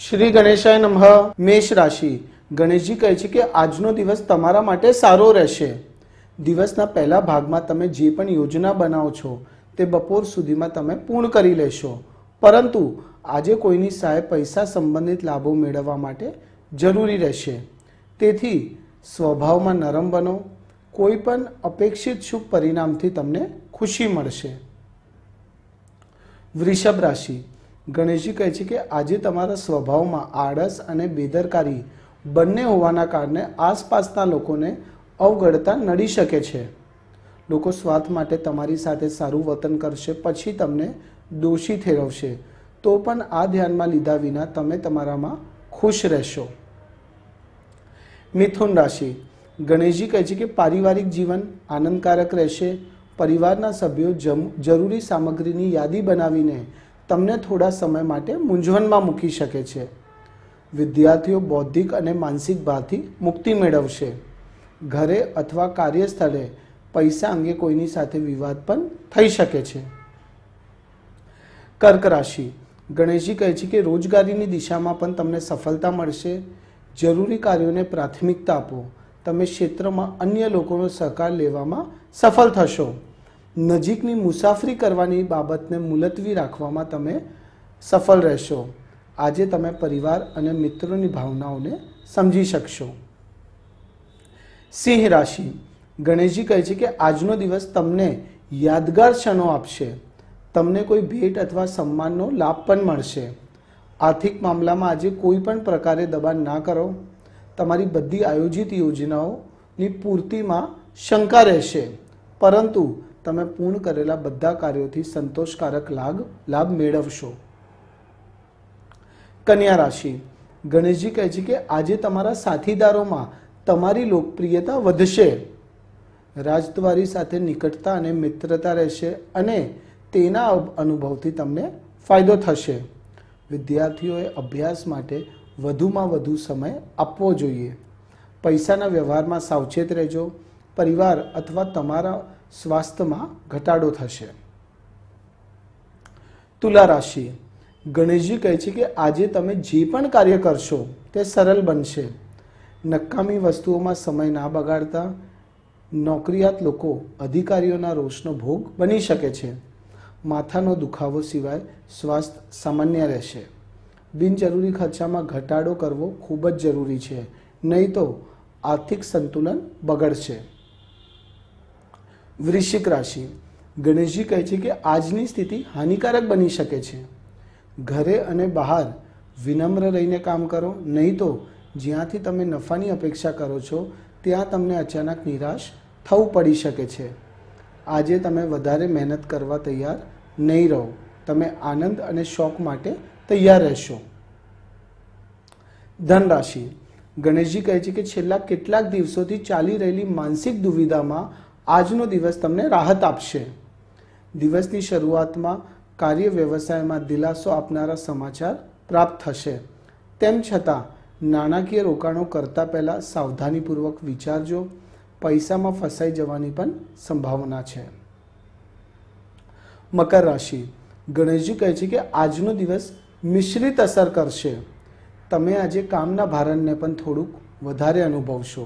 શ્રી ગણેશાય નમઃ મેષ રાશિ ગણેશજી કહે છે કે આજનો દિવસ તમારા માટે સારો રહેશે દિવસના પહેલા ભાગમાં તમે જે પણ યોજના બનાવો છો તે બપોર સુધીમાં તમે પૂર્ણ કરી લેશો પરંતુ આજે કોઈની સહાય પૈસા સંબંધિત લાભો મેળવવા માટે જરૂરી રહેશે તેથી સ્વભાવમાં નરમ બનો કોઈ પણ અપેક્ષિત શુભ પરિણામથી તમને ખુશી મળશે વૃષભ રાશિ ગણેશજી કહે છે કે આજે તમારા સ્વભાવમાં આળસ અને બેદરકારી બંને હોવાના કારણે આસપાસના લોકોને અવગણતા નડી શકે છે લોકો સ્વાર્થ માટે તમારી સાથે સારું વતન કરશે પછી તમને દોષી ઠેરવશે તો પણ આ ધ્યાનમાં લીધા વિના તમે તમારામાં ખુશ રહેશો મિથુન રાશિ ગણેશજી કહે છે કે પારિવારિક જીવન આનંદકારક રહેશે પરિવારના સભ્યો જરૂરી સામગ્રીની યાદી બનાવીને તમને થોડા સમય માટે મૂંઝવણમાં મૂકી શકે છે વિદ્યાર્થીઓ બૌદ્ધિક અને માનસિક ભારથી મુક્તિ મેળવશે ઘરે અથવા કાર્યસ્થળે પૈસા અંગે કોઈની સાથે વિવાદ પણ થઈ શકે છે કર્ક રાશિ ગણેશજી કહે છે કે રોજગારીની દિશામાં પણ તમને સફળતા મળશે જરૂરી કાર્યોને પ્રાથમિકતા આપો તમે ક્ષેત્રમાં અન્ય લોકોનો સહકાર લેવામાં સફળ થશો નજીકની મુસાફરી કરવાની બાબતને મુલતવી રાખવામાં તમે સફળ રહેશો આજે તમે પરિવાર અને મિત્રોની ભાવનાઓને સમજી શકશો સિંહ રાશિ ગણેશજી કહે છે કે આજનો દિવસ તમને યાદગાર ક્ષણો આપશે તમને કોઈ ભેટ અથવા સન્માનનો લાભ પણ મળશે આર્થિક મામલામાં આજે કોઈ પણ પ્રકારે દબાણ ના કરો તમારી બધી આયોજિત યોજનાઓની પૂર્તિમાં શંકા રહેશે પરંતુ તમે પૂર્ણ કરેલા બધા કાર્યોથી સંતોષકારક લાભ લાભ મેળવશો કન્યા રાશિ ગણેશજી કહે છે કે આજે તમારા સાથીદારોમાં તમારી લોકપ્રિયતા વધશે રાજદ્વારી સાથે નિકટતા અને મિત્રતા રહેશે અને તેના અનુભવથી તમને ફાયદો થશે વિદ્યાર્થીઓએ અભ્યાસ માટે વધુમાં વધુ સમય આપવો જોઈએ પૈસાના વ્યવહારમાં સાવચેત રહેજો પરિવાર અથવા તમારા સ્વાસ્થ્યમાં ઘટાડો થશે તુલા રાશિ ગણેશજી કહે છે કે આજે તમે જે પણ કાર્ય કરશો તે સરળ બનશે નકામી વસ્તુઓમાં સમય ના બગાડતા નોકરિયાત લોકો અધિકારીઓના રોષનો ભોગ બની શકે છે માથાનો દુખાવો સિવાય સ્વાસ્થ્ય સામાન્ય રહેશે બિનજરૂરી ખર્ચામાં ઘટાડો કરવો ખૂબ જ જરૂરી છે નહીં તો આર્થિક સંતુલન બગડશે વૃશ્ચિક રાશિ ગણેશજી કહે છે કે આજની સ્થિતિ હાનિકારક બની શકે છે ઘરે અને બહાર વિનમ્ર રહીને કામ કરો નહીં તો જ્યાંથી તમે નફાની અપેક્ષા કરો છો ત્યાં તમને અચાનક નિરાશ થવું પડી શકે છે આજે તમે વધારે મહેનત કરવા તૈયાર નહીં રહો તમે આનંદ અને શોખ માટે તૈયાર રહેશો ધનરાશિ ગણેશજી કહે છે કે છેલ્લા કેટલાક દિવસોથી ચાલી રહેલી માનસિક દુવિધામાં આજનો દિવસ તમને રાહત આપશે દિવસની શરૂઆતમાં કાર્ય વ્યવસાયમાં દિલાસો આપનારા સમાચાર પ્રાપ્ત થશે તેમ છતાં નાણાકીય રોકાણો કરતાં પહેલાં સાવધાનીપૂર્વક વિચારજો પૈસામાં ફસાઈ જવાની પણ સંભાવના છે મકર રાશિ ગણેશજી કહે છે કે આજનો દિવસ મિશ્રિત અસર કરશે તમે આજે કામના ભારણને પણ થોડુંક વધારે અનુભવશો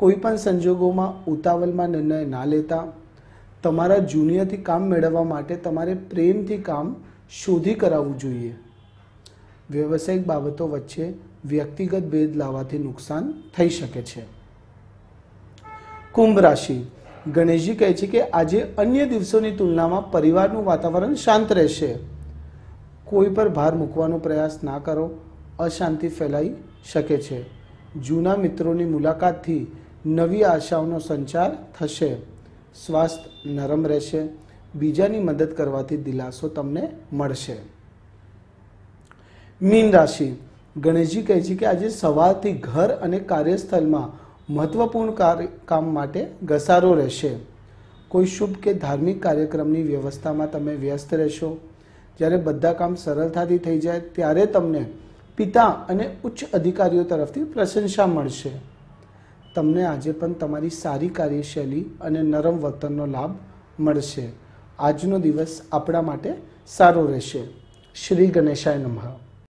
કોઈપણ સંજોગોમાં ઉતાવળમાં નિર્ણય ના લેતા તમારા જુનિયરથી કામ મેળવવા માટે તમારે પ્રેમથી કામ શોધી કરાવવું જોઈએ વ્યવસાયિક બાબતો વચ્ચે વ્યક્તિગત ભેદ લાવવાથી નુકસાન થઈ શકે છે કુંભ રાશિ ગણેશજી કહે છે કે આજે અન્ય દિવસોની તુલનામાં પરિવારનું વાતાવરણ શાંત રહેશે કોઈ પર ભાર મૂકવાનો પ્રયાસ ના કરો અશાંતિ ફેલાઈ શકે છે જૂના મિત્રોની મુલાકાતથી નવી આશાઓનો સંચાર થશે સ્વાસ્થ્ય નરમ રહેશે બીજાની મદદ કરવાથી દિલાસો તમને મળશે મીન રાશિ ગણેશજી કહે છે કે આજે સવારથી ઘર અને કાર્યસ્થળમાં મહત્વપૂર્ણ કામ માટે ઘસારો રહેશે કોઈ શુભ કે ધાર્મિક કાર્યક્રમની વ્યવસ્થામાં તમે વ્યસ્ત રહેશો જ્યારે બધા કામ સરળતાથી થઈ જાય ત્યારે તમને પિતા અને ઉચ્ચ અધિકારીઓ તરફથી પ્રશંસા મળશે તમને આજે પણ તમારી સારી કાર્યશૈલી અને નરમ વર્તનનો લાભ મળશે આજનો દિવસ આપણા માટે સારો રહેશે શ્રી ગણેશાય નમઃ